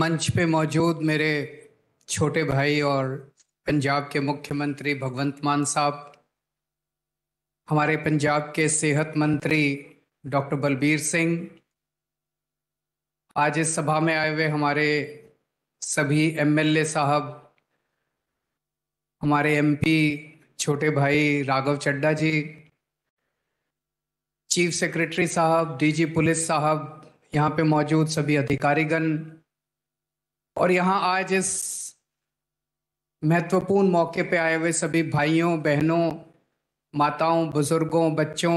मंच पे मौजूद मेरे छोटे भाई और पंजाब के मुख्यमंत्री भगवंत मान साहब हमारे पंजाब के सेहत मंत्री डॉक्टर बलबीर सिंह आज इस सभा में आए हुए हमारे सभी एमएलए साहब हमारे एमपी छोटे भाई राघव चड्डा जी चीफ सेक्रेटरी साहब डीजी पुलिस साहब यहाँ पे मौजूद सभी अधिकारीगण और यहाँ आज इस महत्वपूर्ण मौके पे आए हुए सभी भाइयों बहनों माताओं बुजुर्गों बच्चों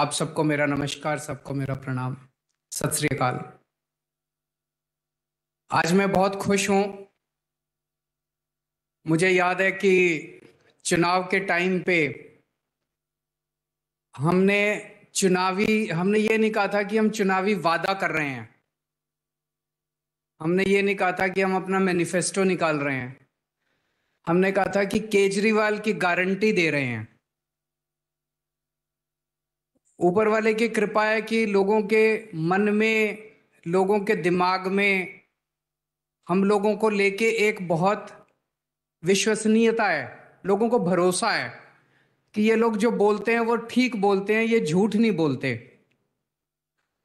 आप सबको मेरा नमस्कार सबको मेरा प्रणाम सत श्रीकाल आज मैं बहुत खुश हूँ मुझे याद है कि चुनाव के टाइम पे हमने चुनावी हमने ये नहीं कहा था कि हम चुनावी वादा कर रहे हैं हमने ये नहीं कहा था कि हम अपना मैनिफेस्टो निकाल रहे हैं हमने कहा था कि केजरीवाल की गारंटी दे रहे हैं ऊपर वाले की कृपा है कि लोगों के मन में लोगों के दिमाग में हम लोगों को लेके एक बहुत विश्वसनीयता है लोगों को भरोसा है कि ये लोग जो बोलते हैं वो ठीक बोलते हैं ये झूठ नहीं बोलते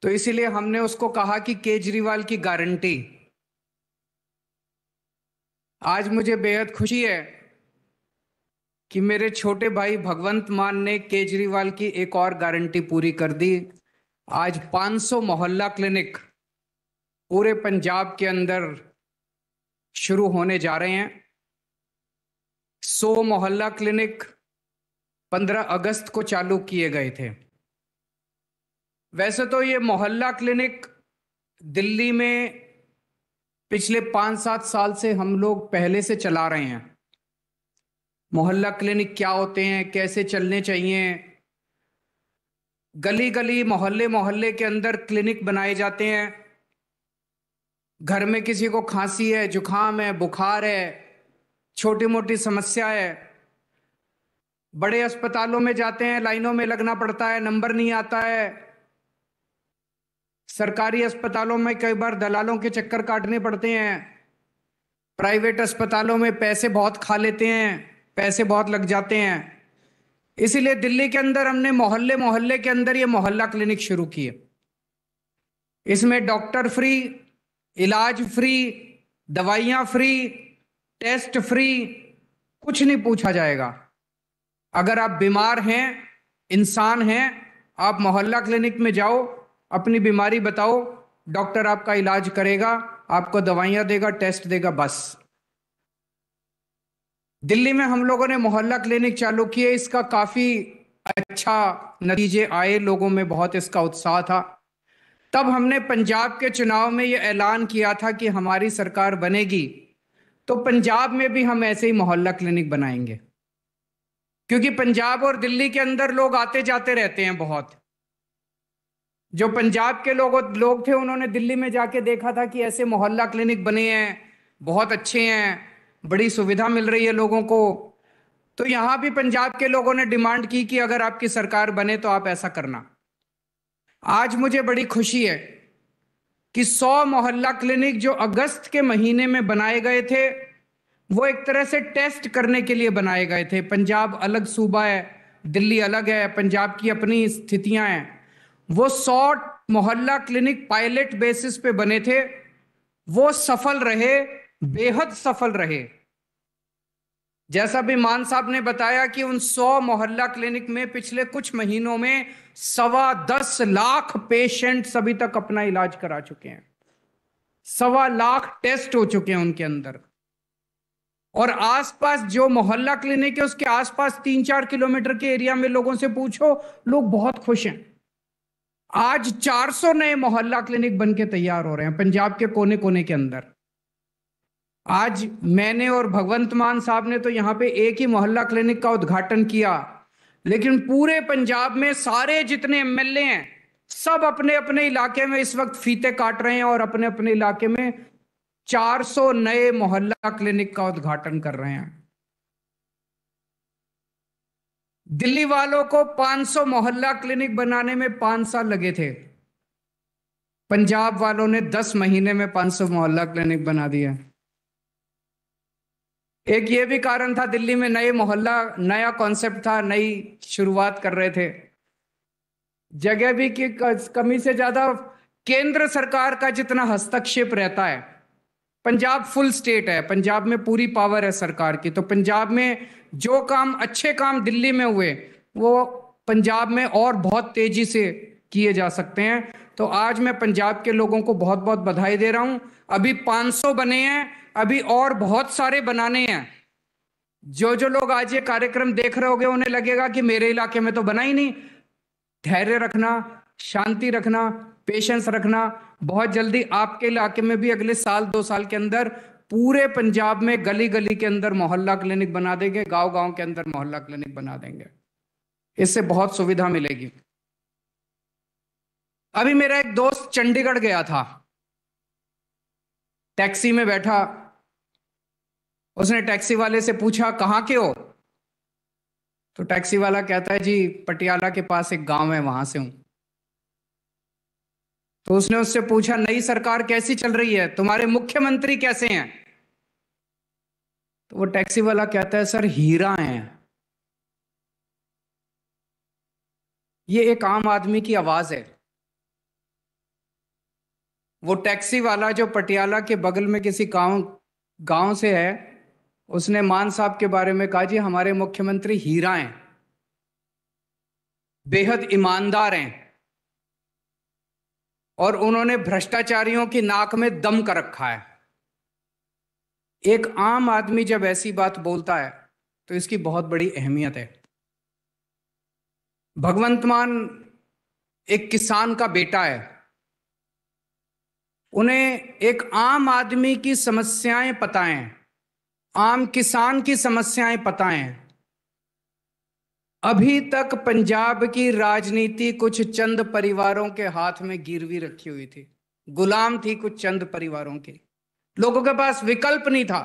तो इसीलिए हमने उसको कहा कि केजरीवाल की गारंटी आज मुझे बेहद खुशी है कि मेरे छोटे भाई भगवंत मान ने केजरीवाल की एक और गारंटी पूरी कर दी आज 500 मोहल्ला क्लिनिक पूरे पंजाब के अंदर शुरू होने जा रहे हैं 100 मोहल्ला क्लिनिक 15 अगस्त को चालू किए गए थे वैसे तो ये मोहल्ला क्लिनिक दिल्ली में पिछले पाँच सात साल से हम लोग पहले से चला रहे हैं मोहल्ला क्लिनिक क्या होते हैं कैसे चलने चाहिए गली गली मोहल्ले मोहल्ले के अंदर क्लिनिक बनाए जाते हैं घर में किसी को खांसी है जुखाम है बुखार है छोटी मोटी समस्या है बड़े अस्पतालों में जाते हैं लाइनों में लगना पड़ता है नंबर नहीं आता है सरकारी अस्पतालों में कई बार दलालों के चक्कर काटने पड़ते हैं प्राइवेट अस्पतालों में पैसे बहुत खा लेते हैं पैसे बहुत लग जाते हैं इसीलिए दिल्ली के अंदर हमने मोहल्ले मोहल्ले के अंदर ये मोहल्ला क्लिनिक शुरू किए इसमें डॉक्टर फ्री इलाज फ्री दवाइयाँ फ्री टेस्ट फ्री कुछ नहीं पूछा जाएगा अगर आप बीमार हैं इंसान हैं आप मोहल्ला क्लिनिक में जाओ अपनी बीमारी बताओ डॉक्टर आपका इलाज करेगा आपको दवाइयां देगा टेस्ट देगा बस दिल्ली में हम लोगों ने मोहल्ला क्लिनिक चालू किए इसका काफी अच्छा नतीजे आए लोगों में बहुत इसका उत्साह था तब हमने पंजाब के चुनाव में यह ऐलान किया था कि हमारी सरकार बनेगी तो पंजाब में भी हम ऐसे ही मोहल्ला क्लिनिक बनाएंगे क्योंकि पंजाब और दिल्ली के अंदर लोग आते जाते रहते हैं बहुत जो पंजाब के लोग लोग थे उन्होंने दिल्ली में जाके देखा था कि ऐसे मोहल्ला क्लिनिक बने हैं बहुत अच्छे हैं बड़ी सुविधा मिल रही है लोगों को तो यहां भी पंजाब के लोगों ने डिमांड की कि अगर आपकी सरकार बने तो आप ऐसा करना आज मुझे बड़ी खुशी है कि 100 मोहल्ला क्लिनिक जो अगस्त के महीने में बनाए गए थे वो एक तरह से टेस्ट करने के लिए बनाए गए थे पंजाब अलग सूबा है दिल्ली अलग है पंजाब की अपनी स्थितियां हैं वो शॉर्ट मोहल्ला क्लिनिक पायलट बेसिस पे बने थे वो सफल रहे बेहद सफल रहे जैसा भी मान साहब ने बताया कि उन सौ मोहल्ला क्लिनिक में पिछले कुछ महीनों में सवा दस लाख पेशेंट अभी तक अपना इलाज करा चुके हैं सवा लाख टेस्ट हो चुके हैं उनके अंदर और आसपास जो मोहल्ला क्लिनिक है उसके आसपास तीन चार किलोमीटर के एरिया में लोगों से पूछो लोग बहुत खुश हैं आज 400 नए मोहल्ला क्लिनिक बन के तैयार हो रहे हैं पंजाब के कोने कोने के अंदर आज मैंने और भगवंत मान साहब ने तो यहाँ पे एक ही मोहल्ला क्लिनिक का उद्घाटन किया लेकिन पूरे पंजाब में सारे जितने एमएलए हैं सब अपने अपने इलाके में इस वक्त फीते काट रहे हैं और अपने अपने इलाके में 400 नए मोहल्ला क्लिनिक का उद्घाटन कर रहे हैं दिल्ली वालों को 500 मोहल्ला क्लिनिक बनाने में पांच साल लगे थे पंजाब वालों ने 10 महीने में 500 मोहल्ला क्लिनिक बना दिया एक ये भी कारण था दिल्ली में नए मोहल्ला नया कॉन्सेप्ट था नई शुरुआत कर रहे थे जगह भी की कमी से ज्यादा केंद्र सरकार का जितना हस्तक्षेप रहता है पंजाब फुल स्टेट है पंजाब में पूरी पावर है सरकार की तो पंजाब में जो काम अच्छे काम दिल्ली में हुए वो पंजाब में और बहुत तेजी से किए जा सकते हैं तो आज मैं पंजाब के लोगों को बहुत बहुत बधाई दे रहा हूं अभी 500 बने हैं अभी और बहुत सारे बनाने हैं जो जो लोग आज ये कार्यक्रम देख रहे होंगे उन्हें लगेगा कि मेरे इलाके में तो बना ही नहीं धैर्य रखना शांति रखना पेशेंस रखना बहुत जल्दी आपके इलाके में भी अगले साल दो साल के अंदर पूरे पंजाब में गली गली के अंदर मोहल्ला क्लिनिक बना देंगे गांव गांव के अंदर मोहल्ला क्लिनिक बना देंगे इससे बहुत सुविधा मिलेगी अभी मेरा एक दोस्त चंडीगढ़ गया था टैक्सी में बैठा उसने टैक्सी वाले से पूछा कहाँ के हो तो टैक्सी वाला कहता है जी पटियाला के पास एक गांव है वहां से हूं तो उसने उससे पूछा नई सरकार कैसी चल रही है तुम्हारे मुख्यमंत्री कैसे हैं तो वो टैक्सी वाला कहता है सर हीरा है ये एक आम आदमी की आवाज है वो टैक्सी वाला जो पटियाला के बगल में किसी गांव गांव से है उसने मान साहब के बारे में कहा जी हमारे मुख्यमंत्री हीरा हैं बेहद ईमानदार हैं और उन्होंने भ्रष्टाचारियों की नाक में दम कर रखा है एक आम आदमी जब ऐसी बात बोलता है तो इसकी बहुत बड़ी अहमियत है भगवंत मान एक किसान का बेटा है उन्हें एक आम आदमी की समस्याएं पता हैं आम किसान की समस्याएं पता हैं अभी तक पंजाब की राजनीति कुछ चंद परिवारों के हाथ में गिरवी रखी हुई थी गुलाम थी कुछ चंद परिवारों के लोगों के पास विकल्प नहीं था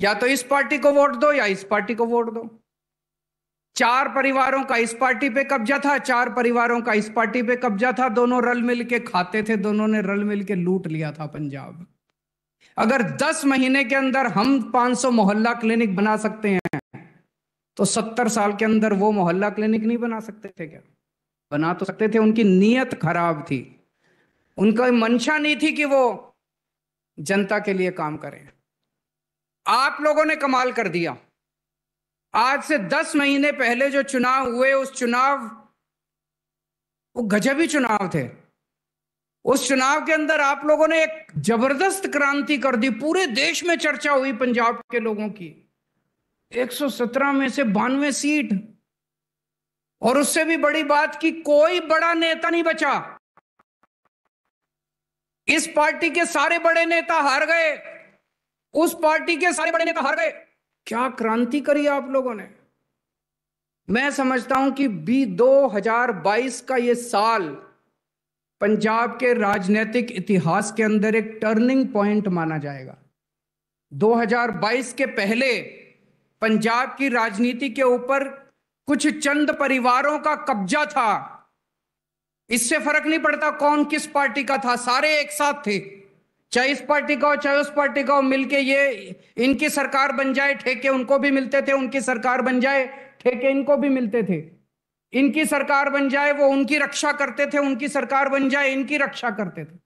या तो इस पार्टी को वोट दो या इस पार्टी को वोट दो चार परिवारों का इस पार्टी पे कब्जा था चार परिवारों का इस पार्टी पे कब्जा था दोनों रल मिल के खाते थे दोनों ने रल मिल के लूट लिया था पंजाब अगर दस महीने के अंदर हम 500 मोहल्ला क्लिनिक बना सकते हैं तो सत्तर साल के अंदर वो मोहल्ला क्लिनिक नहीं बना सकते थे क्या बना तो सकते थे उनकी नीयत खराब थी उनका मंशा नहीं थी कि वो जनता के लिए काम करें आप लोगों ने कमाल कर दिया आज से दस महीने पहले जो चुनाव हुए उस चुनाव वो गजबी चुनाव थे उस चुनाव के अंदर आप लोगों ने एक जबरदस्त क्रांति कर दी पूरे देश में चर्चा हुई पंजाब के लोगों की 117 में से बानवे सीट और उससे भी बड़ी बात कि कोई बड़ा नेता नहीं बचा इस पार्टी के सारे बड़े नेता हार गए उस पार्टी के सारे बड़े नेता हार गए क्या क्रांति करी आप लोगों ने मैं समझता हूं कि बी 2022 का ये साल पंजाब के राजनीतिक इतिहास के अंदर एक टर्निंग पॉइंट माना जाएगा 2022 के पहले पंजाब की राजनीति के ऊपर कुछ चंद परिवारों का कब्जा था इससे फर्क नहीं पड़ता कौन किस पार्टी का था सारे एक साथ थे चाहे इस पार्टी का हो चाहे उस पार्टी का हो मिलके ये इनकी सरकार बन जाए ठेके उनको भी मिलते थे उनकी सरकार बन जाए ठेके इनको भी मिलते थे इनकी सरकार बन जाए वो उनकी रक्षा करते थे उनकी सरकार बन जाए इनकी रक्षा करते थे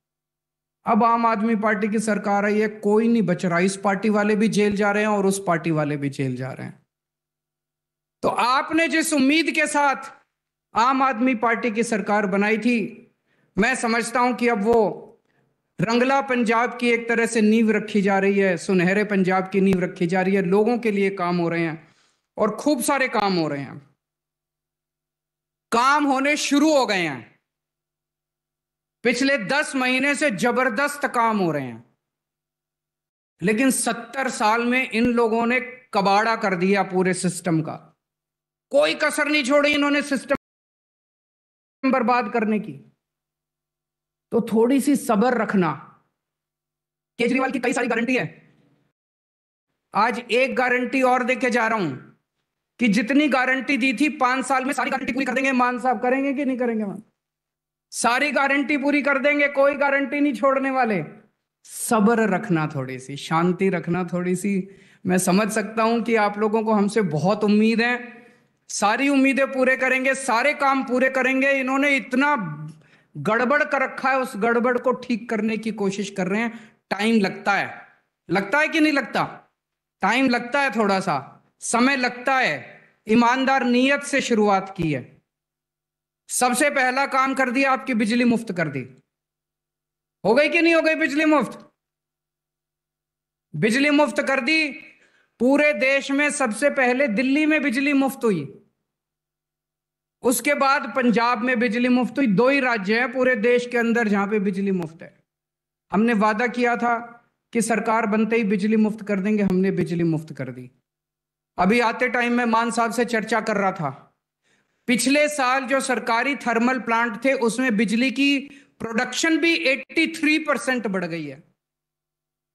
अब आम आदमी पार्टी की सरकार आई है कोई नहीं बच रहा इस पार्टी वाले भी जेल जा रहे हैं और उस पार्टी वाले भी जेल जा रहे हैं तो आपने जिस उम्मीद के साथ आम आदमी पार्टी की सरकार बनाई थी मैं समझता हूं कि अब वो रंगला पंजाब की एक तरह से नींव रखी जा रही है सुनहरे पंजाब की नींव रखी जा रही है लोगों के लिए काम हो रहे हैं और खूब सारे काम हो रहे हैं काम होने शुरू हो गए हैं पिछले दस महीने से जबरदस्त काम हो रहे हैं लेकिन सत्तर साल में इन लोगों ने कबाड़ा कर दिया पूरे सिस्टम का कोई कसर नहीं छोड़ी इन्होंने सिस्टम बर्बाद करने की तो थोड़ी सी सबर रखना केजरीवाल की कई सारी गारंटी है आज एक गारंटी और देके जा रहा हूं कि जितनी गारंटी दी थी पांच साल में सारी गारंटी पूरी कर देंगे मान साहब करेंगे कि नहीं करेंगे मान सारी गारंटी पूरी कर देंगे कोई गारंटी नहीं छोड़ने वाले सब्र रखना थोड़ी सी शांति रखना थोड़ी सी मैं समझ सकता हूं कि आप लोगों को हमसे बहुत उम्मीद है सारी उम्मीदें पूरे करेंगे सारे काम पूरे करेंगे इन्होंने इतना गड़बड़ कर रखा है उस गड़बड़ को ठीक करने की कोशिश कर रहे हैं टाइम लगता है लगता है कि नहीं लगता टाइम लगता है थोड़ा सा समय लगता है ईमानदार नीयत से शुरुआत की है सबसे पहला काम कर दिया आपकी बिजली मुफ्त कर दी हो गई कि नहीं हो गई बिजली मुफ्त बिजली मुफ्त कर दी पूरे देश में सबसे पहले दिल्ली में बिजली मुफ्त हुई उसके बाद पंजाब में बिजली मुफ्त हुई दो ही राज्य हैं पूरे देश के अंदर जहां पे बिजली मुफ्त है हमने वादा किया था कि सरकार बनते ही बिजली मुफ्त कर देंगे हमने बिजली मुफ्त कर दी अभी आते टाइम में मान साहब से चर्चा कर रहा था पिछले साल जो सरकारी थर्मल प्लांट थे उसमें बिजली की प्रोडक्शन भी 83 परसेंट बढ़ गई है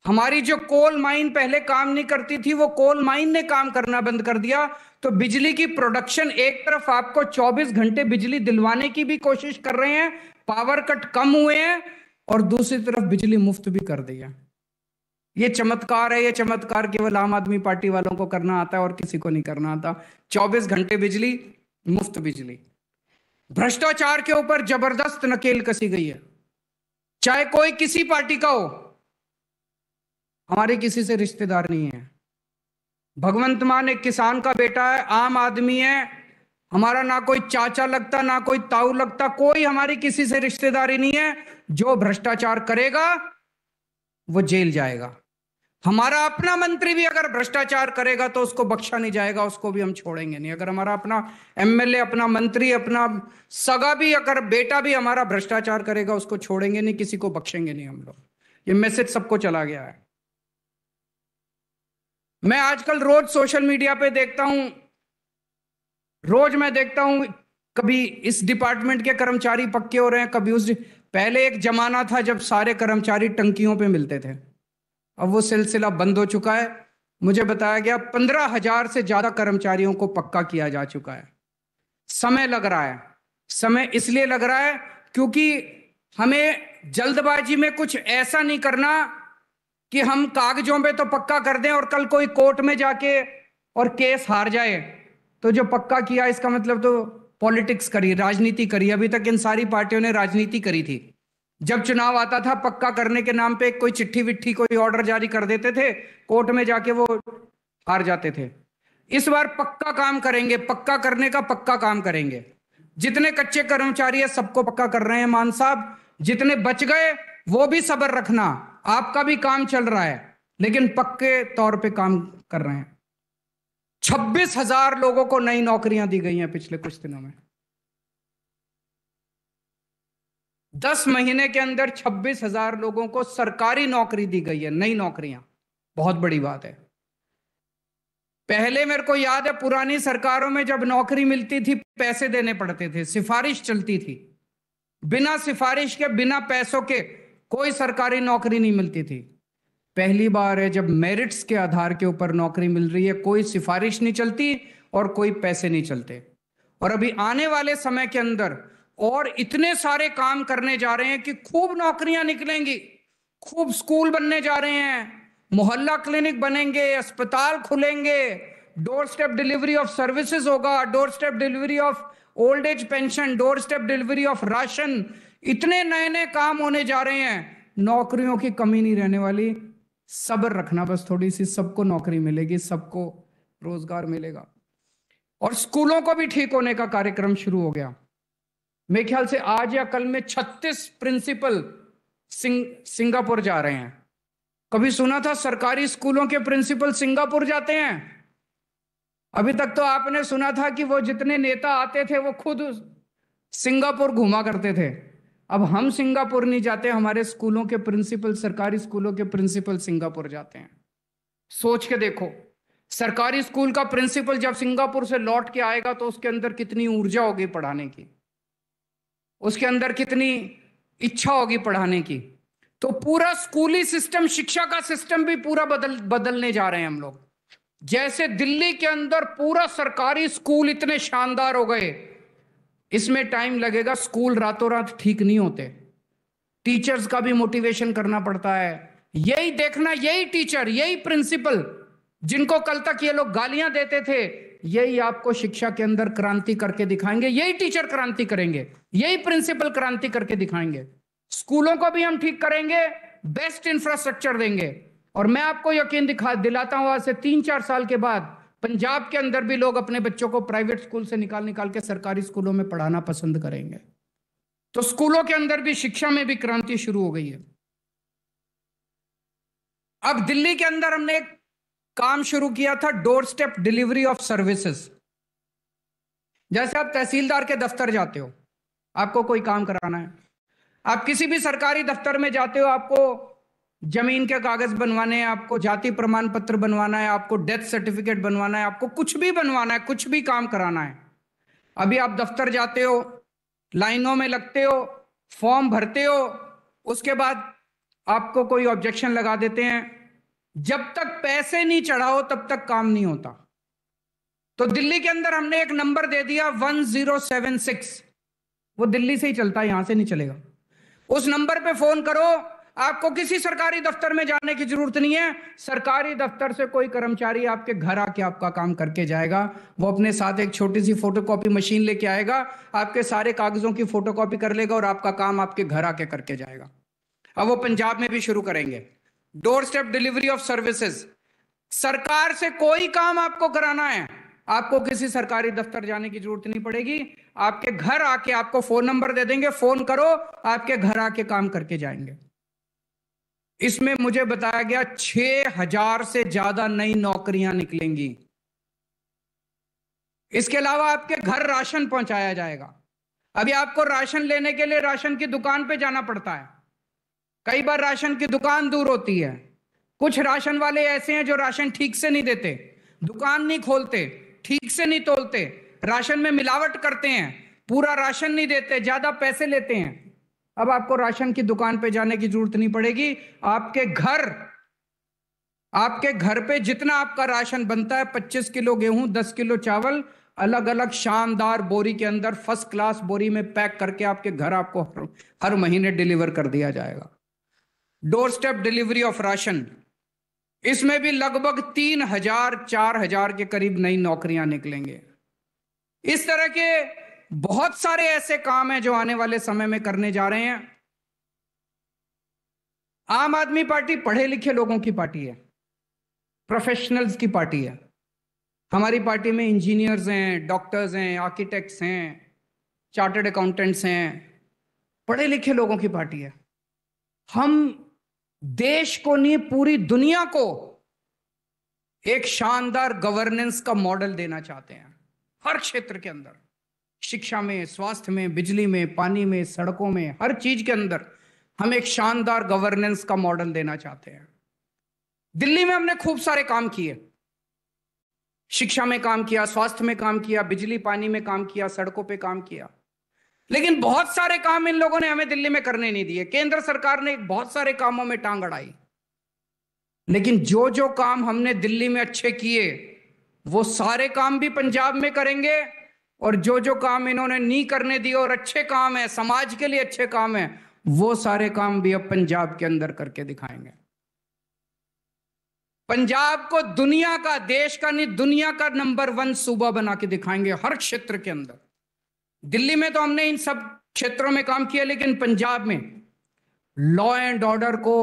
हमारी जो कोल माइन पहले काम नहीं करती थी वो कोल माइन ने काम करना बंद कर दिया तो बिजली की प्रोडक्शन एक तरफ आपको 24 घंटे बिजली दिलवाने की भी कोशिश कर रहे हैं पावर कट कम हुए हैं और दूसरी तरफ बिजली मुफ्त भी कर दिया ये चमत्कार है ये चमत्कार केवल आम आदमी पार्टी वालों को करना आता है और किसी को नहीं करना आता 24 घंटे बिजली मुफ्त बिजली भ्रष्टाचार के ऊपर जबरदस्त नकेल कसी गई है चाहे कोई किसी पार्टी का हो हमारे किसी से रिश्तेदार नहीं है भगवंत मान एक किसान का बेटा है आम आदमी है हमारा ना कोई चाचा लगता ना कोई ताऊ लगता कोई हमारी किसी से रिश्तेदारी नहीं है जो भ्रष्टाचार करेगा वो जेल जाएगा हमारा अपना मंत्री भी अगर भ्रष्टाचार करेगा तो उसको बख्शा नहीं जाएगा उसको भी हम छोड़ेंगे नहीं अगर हमारा अपना एमएलए अपना मंत्री अपना सगा भी अगर बेटा भी हमारा भ्रष्टाचार करेगा उसको छोड़ेंगे नहीं किसी को बख्शेंगे नहीं हम लोग ये मैसेज सबको चला गया है मैं आजकल रोज सोशल मीडिया पे देखता हूं रोज मैं देखता हूं कभी इस डिपार्टमेंट के कर्मचारी पक्के हो रहे हैं कभी उस पहले एक जमाना था जब सारे कर्मचारी टंकियों पे मिलते थे अब वो सिलसिला बंद हो चुका है मुझे बताया गया पंद्रह हजार से ज्यादा कर्मचारियों को पक्का किया जा चुका है समय लग रहा है समय इसलिए लग रहा है क्योंकि हमें जल्दबाजी में कुछ ऐसा नहीं करना कि हम कागजों पे तो पक्का कर दें और कल कोई कोर्ट में जाके और केस हार जाए तो जो पक्का किया इसका मतलब तो पॉलिटिक्स करी राजनीति करी अभी तक इन सारी पार्टियों ने राजनीति करी थी जब चुनाव आता था पक्का करने के नाम पे कोई चिट्ठी विट्ठी कोई ऑर्डर जारी कर देते थे कोर्ट में जाके वो हार जाते थे इस बार पक्का काम करेंगे पक्का करने का पक्का काम करेंगे जितने कच्चे कर्मचारी है सबको पक्का कर रहे हैं मान साहब जितने बच गए वो भी सबर रखना आपका भी काम चल रहा है लेकिन पक्के तौर पे काम कर रहे हैं छब्बीस हजार लोगों को नई नौकरियां दी गई हैं पिछले कुछ दिनों में दस महीने के अंदर छब्बीस हजार लोगों को सरकारी नौकरी दी गई है नई नौकरियां बहुत बड़ी बात है पहले मेरे को याद है पुरानी सरकारों में जब नौकरी मिलती थी पैसे देने पड़ते थे सिफारिश चलती थी बिना सिफारिश के बिना पैसों के कोई सरकारी नौकरी नहीं मिलती थी पहली बार है जब मेरिट्स के आधार के ऊपर नौकरी मिल रही है कोई सिफारिश नहीं चलती और कोई पैसे नहीं चलते और अभी आने वाले समय के अंदर और इतने सारे काम करने जा रहे हैं कि खूब नौकरियां निकलेंगी खूब स्कूल बनने जा रहे हैं मोहल्ला क्लिनिक बनेंगे अस्पताल खुलेंगे door step delivery of services होगा door step delivery of old age pension door step delivery of ration इतने नए नए काम होने जा रहे हैं नौकरियों की कमी नहीं रहने वाली सब्र रखना बस थोड़ी सी सबको नौकरी मिलेगी सबको रोजगार मिलेगा और स्कूलों को भी ठीक होने का कार्यक्रम शुरू हो गया मेरे ख्याल से आज या कल में 36 प्रिंसिपल सिंग, सिंगापुर जा रहे हैं कभी सुना था सरकारी स्कूलों के प्रिंसिपल सिंगापुर जाते हैं अभी तक तो आपने सुना था कि वो जितने नेता आते थे वो खुद सिंगापुर घुमा करते थे अब हम सिंगापुर नहीं जाते हमारे स्कूलों के प्रिंसिपल सरकारी स्कूलों के प्रिंसिपल सिंगापुर जाते हैं सोच के देखो सरकारी स्कूल का प्रिंसिपल जब सिंगापुर से लौट के आएगा तो उसके अंदर कितनी ऊर्जा होगी पढ़ाने की उसके अंदर कितनी इच्छा होगी पढ़ाने की तो पूरा स्कूली सिस्टम शिक्षा का सिस्टम भी पूरा बदल बदलने जा रहे हैं हम लोग जैसे दिल्ली के अंदर पूरा सरकारी स्कूल इतने शानदार हो गए इसमें टाइम लगेगा स्कूल रातों रात ठीक नहीं होते टीचर्स का भी मोटिवेशन करना पड़ता है यही देखना यही टीचर यही प्रिंसिपल जिनको कल तक ये लोग गालियां देते थे यही आपको शिक्षा के अंदर क्रांति करके दिखाएंगे यही टीचर क्रांति करेंगे यही प्रिंसिपल क्रांति करके दिखाएंगे स्कूलों को भी हम ठीक करेंगे बेस्ट इंफ्रास्ट्रक्चर देंगे और मैं आपको यकीन दिखा दिलाता हूं आज से तीन चार साल के बाद पंजाब के अंदर भी लोग अपने बच्चों को प्राइवेट स्कूल से निकाल निकाल के सरकारी स्कूलों में पढ़ाना पसंद करेंगे तो स्कूलों के अंदर भी शिक्षा में भी क्रांति शुरू हो गई है अब दिल्ली के अंदर हमने एक काम शुरू किया था door step delivery of services जैसे आप तहसीलदार के दफ्तर जाते हो आपको कोई काम कराना है आप किसी भी सरकारी दफ्तर में जाते हो आपको जमीन के कागज बनवाने हैं आपको जाति प्रमाण पत्र बनवाना है आपको डेथ सर्टिफिकेट बनवाना है आपको कुछ भी बनवाना है कुछ भी काम कराना है अभी आप दफ्तर जाते हो लाइनों में लगते हो फॉर्म भरते हो उसके बाद आपको कोई ऑब्जेक्शन लगा देते हैं जब तक पैसे नहीं चढ़ाओ तब तक काम नहीं होता तो दिल्ली के अंदर हमने एक नंबर दे दिया 1076 वो दिल्ली से ही चलता है यहां से नहीं चलेगा उस नंबर पे फोन करो आपको किसी सरकारी दफ्तर में जाने की जरूरत नहीं है सरकारी दफ्तर से कोई कर्मचारी आपके घर आके आपका काम करके जाएगा वो अपने साथ एक छोटी सी फोटोकॉपी मशीन लेके आएगा आपके सारे कागजों की फोटोकॉपी कर लेगा और आपका काम आपके घर आके करके जाएगा अब वो पंजाब में भी शुरू करेंगे door step delivery of services सरकार से कोई काम आपको कराना है आपको किसी सरकारी दफ्तर जाने की जरूरत नहीं पड़ेगी आपके घर आके आपको फोन नंबर दे देंगे फोन करो आपके घर आके काम करके जाएंगे इसमें मुझे बताया गया छह हजार से ज्यादा नई नौकरियां निकलेंगी इसके अलावा आपके घर राशन पहुंचाया जाएगा अभी आपको राशन लेने के लिए राशन की दुकान पे जाना पड़ता है कई बार राशन की दुकान दूर होती है कुछ राशन वाले ऐसे हैं जो राशन ठीक से नहीं देते दुकान नहीं खोलते ठीक से नहीं तोलते राशन में मिलावट करते हैं पूरा राशन नहीं देते ज्यादा पैसे लेते हैं अब आपको राशन की दुकान पे जाने की जरूरत नहीं पड़ेगी आपके घर आपके घर पे जितना आपका राशन बनता है 25 किलो गेहूं 10 किलो चावल अलग अलग शानदार बोरी के अंदर फर्स्ट क्लास बोरी में पैक करके आपके घर आपको हर महीने डिलीवर कर दिया जाएगा door step delivery of ration इसमें भी लगभग तीन हजार चार हजार के करीब नई नौकरियां निकलेंगे इस तरह के बहुत सारे ऐसे काम हैं जो आने वाले समय में करने जा रहे हैं आम आदमी पार्टी पढ़े लिखे लोगों की पार्टी है प्रोफेशनल्स की पार्टी है हमारी पार्टी में इंजीनियर्स हैं डॉक्टर्स हैं आर्किटेक्ट्स हैं चार्टर्ड अकाउंटेंट्स हैं पढ़े लिखे लोगों की पार्टी है हम देश को नहीं पूरी दुनिया को एक शानदार गवर्नेंस का मॉडल देना चाहते हैं हर क्षेत्र के अंदर शिक्षा में स्वास्थ्य में बिजली में पानी में सड़कों में हर चीज के अंदर हम एक शानदार गवर्नेंस का मॉडल देना चाहते हैं दिल्ली में हमने खूब सारे काम किए शिक्षा में काम किया स्वास्थ्य में काम किया बिजली पानी में काम किया सड़कों पे काम किया लेकिन बहुत सारे काम इन लोगों ने हमें दिल्ली में करने नहीं दिए केंद्र सरकार ने बहुत सारे कामों में टांग अड़ाई लेकिन जो जो काम हमने दिल्ली में अच्छे किए वो सारे काम भी पंजाब में करेंगे और जो जो काम इन्होंने नहीं करने दिए और अच्छे काम है समाज के लिए अच्छे काम है वो सारे काम भी अब पंजाब के अंदर करके दिखाएंगे पंजाब को दुनिया का देश का नहीं दुनिया का नंबर वन सूबा बना के दिखाएंगे हर क्षेत्र के अंदर दिल्ली में तो हमने इन सब क्षेत्रों में काम किया लेकिन पंजाब में लॉ एंड ऑर्डर को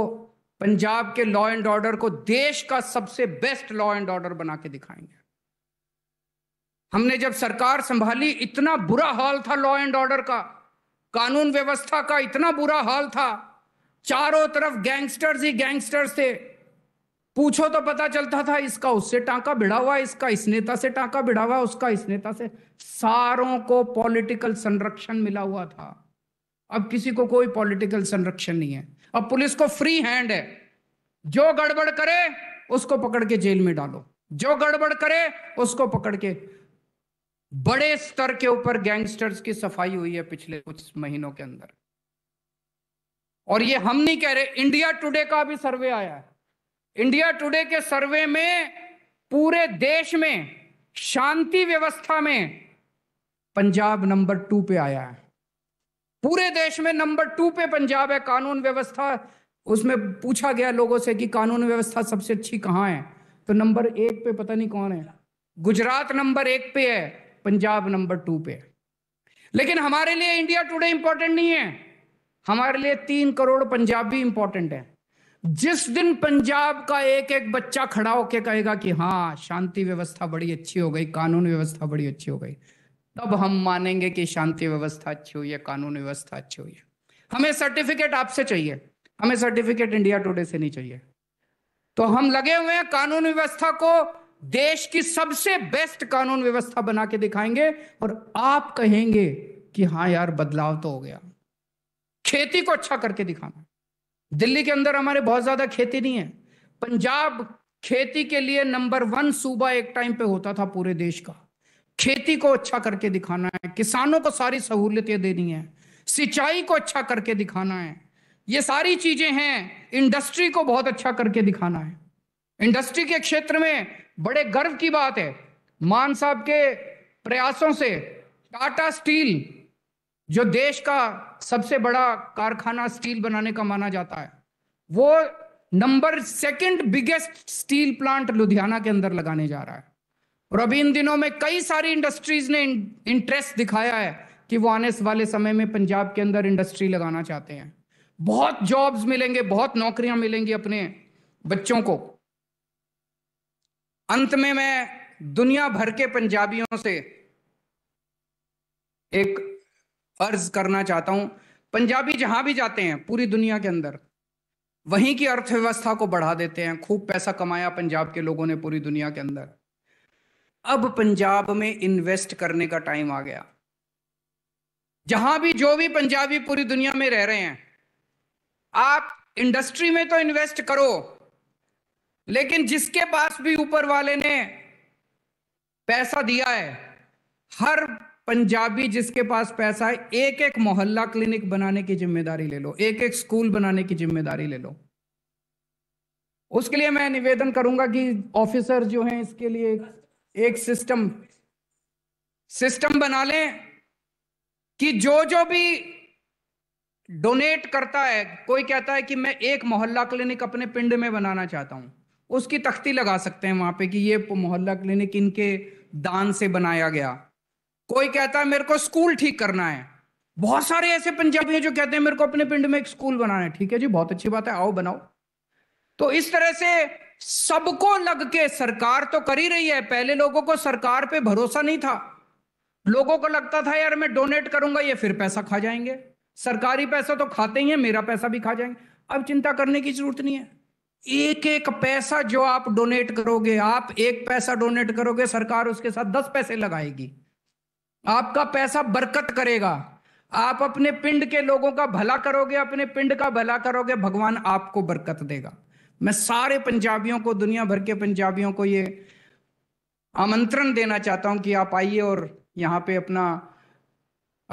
पंजाब के लॉ एंड ऑर्डर को देश का सबसे बेस्ट लॉ एंड ऑर्डर बना के दिखाएंगे हमने जब सरकार संभाली इतना बुरा हाल था लॉ एंड ऑर्डर का कानून व्यवस्था का इतना बुरा हाल था चारों तरफ गैंगस्टर्स ही गैंगस्टर्स थे पूछो तो पता चलता था इसका उससे टांका भिड़ा हुआ इसका इस नेता से टांका भिड़ा हुआ उसका इस नेता से सारों को पॉलिटिकल संरक्षण मिला हुआ था अब किसी को कोई पॉलिटिकल संरक्षण नहीं है अब पुलिस को फ्री हैंड है जो गड़बड़ करे उसको पकड़ के जेल में डालो जो गड़बड़ करे उसको पकड़ के बड़े स्तर के ऊपर गैंगस्टर्स की सफाई हुई है पिछले कुछ महीनों के अंदर और ये हम नहीं कह रहे इंडिया टुडे का भी सर्वे आया है इंडिया टुडे के सर्वे में पूरे देश में शांति व्यवस्था में पंजाब नंबर टू पे आया है पूरे देश में नंबर टू पे पंजाब है कानून व्यवस्था उसमें पूछा गया लोगों से कि कानून व्यवस्था सबसे अच्छी कहाँ है तो नंबर एक पे पता नहीं कौन है गुजरात नंबर एक पे है पंजाब नंबर टू पे है लेकिन हमारे लिए इंडिया टुडे इंपॉर्टेंट नहीं है हमारे लिए तीन करोड़ पंजाबी इंपॉर्टेंट है जिस दिन पंजाब का एक एक बच्चा खड़ा होकर कहेगा कि हाँ शांति व्यवस्था बड़ी अच्छी हो गई कानून व्यवस्था बड़ी अच्छी हो गई तब हम मानेंगे कि शांति व्यवस्था अच्छी हुई है कानून व्यवस्था अच्छी हुई है हमें सर्टिफिकेट आपसे चाहिए हमें सर्टिफिकेट इंडिया टुडे से नहीं चाहिए तो हम लगे हुए हैं कानून व्यवस्था को देश की सबसे बेस्ट कानून व्यवस्था बना के दिखाएंगे और आप कहेंगे कि हाँ यार बदलाव तो हो गया खेती को अच्छा करके दिखाना दिल्ली के अंदर हमारे बहुत ज्यादा खेती नहीं है पंजाब खेती के लिए नंबर वन सूबा एक टाइम पे होता था पूरे देश का खेती को अच्छा करके दिखाना है किसानों को सारी सहूलियतें देनी है सिंचाई को अच्छा करके दिखाना है ये सारी चीजें हैं इंडस्ट्री को बहुत अच्छा करके दिखाना है इंडस्ट्री के क्षेत्र में बड़े गर्व की बात है मान साहब के प्रयासों से टाटा स्टील जो देश का सबसे बड़ा कारखाना स्टील बनाने का माना जाता है वो number second biggest steel plant Ludhiana के अंदर लगाने जा रहा है और अभी इन दिनों में कई सारी इंडस्ट्रीज ने इंटरेस्ट दिखाया है कि वो आने वाले समय में पंजाब के अंदर इंडस्ट्री लगाना चाहते हैं बहुत जॉब्स मिलेंगे बहुत नौकरियां मिलेंगी अपने बच्चों को अंत में मैं दुनिया भर के पंजाबियों से एक अर्ज करना चाहता हूं पंजाबी जहां भी जाते हैं पूरी दुनिया के अंदर वहीं की अर्थव्यवस्था को बढ़ा देते हैं खूब पैसा कमाया पंजाब के लोगों ने पूरी दुनिया के अंदर अब पंजाब में इन्वेस्ट करने का टाइम आ गया जहां भी जो भी पंजाबी पूरी दुनिया में रह रहे हैं आप इंडस्ट्री में तो इन्वेस्ट करो लेकिन जिसके पास भी ऊपर वाले ने पैसा दिया है हर पंजाबी जिसके पास पैसा है एक एक मोहल्ला क्लिनिक बनाने की जिम्मेदारी ले लो एक एक स्कूल बनाने की जिम्मेदारी ले लो उसके लिए मैं निवेदन करूंगा कि ऑफिसर जो हैं इसके लिए एक सिस्टम सिस्टम बना लें कि जो जो भी डोनेट करता है कोई कहता है कि मैं एक मोहल्ला क्लिनिक अपने पिंड में बनाना चाहता हूं उसकी तख्ती लगा सकते हैं वहां पे कि ये मोहल्ला क्लिनिक इनके दान से बनाया गया कोई कहता है मेरे को स्कूल ठीक करना है बहुत सारे ऐसे पंजाबी हैं जो कहते हैं मेरे को अपने पिंड में एक स्कूल बनाना है ठीक है जी बहुत अच्छी बात है आओ बनाओ तो इस तरह से सबको लग के सरकार तो कर ही रही है पहले लोगों को सरकार पे भरोसा नहीं था लोगों को लगता था यार मैं डोनेट करूंगा ये फिर पैसा खा जाएंगे सरकारी पैसा तो खाते ही है मेरा पैसा भी खा जाएंगे अब चिंता करने की जरूरत नहीं है एक एक पैसा जो आप डोनेट करोगे आप एक पैसा डोनेट करोगे सरकार उसके साथ दस पैसे लगाएगी आपका पैसा बरकत करेगा आप अपने पिंड के लोगों का भला करोगे अपने पिंड का भला करोगे भगवान आपको बरकत देगा मैं सारे पंजाबियों को दुनिया भर के पंजाबियों को ये आमंत्रण देना चाहता हूं कि आप आइए और यहाँ पे अपना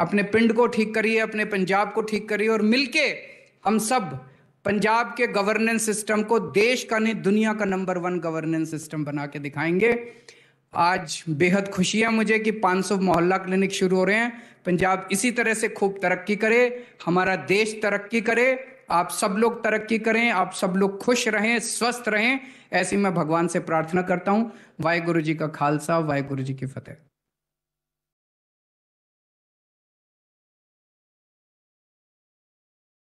अपने पिंड को ठीक करिए अपने पंजाब को ठीक करिए और मिलके हम सब पंजाब के गवर्नेंस सिस्टम को देश का नहीं दुनिया का नंबर वन गवर्नेंस सिस्टम बना के दिखाएंगे आज बेहद खुशी है मुझे कि 500 मोहल्ला क्लिनिक शुरू हो रहे हैं पंजाब इसी तरह से खूब तरक्की करे हमारा देश तरक्की करे आप सब लोग तरक्की करें आप सब लोग खुश रहें स्वस्थ रहें ऐसी मैं भगवान से प्रार्थना करता हूँ वाहे गुरु जी का खालसा वाहे गुरु जी की फतेह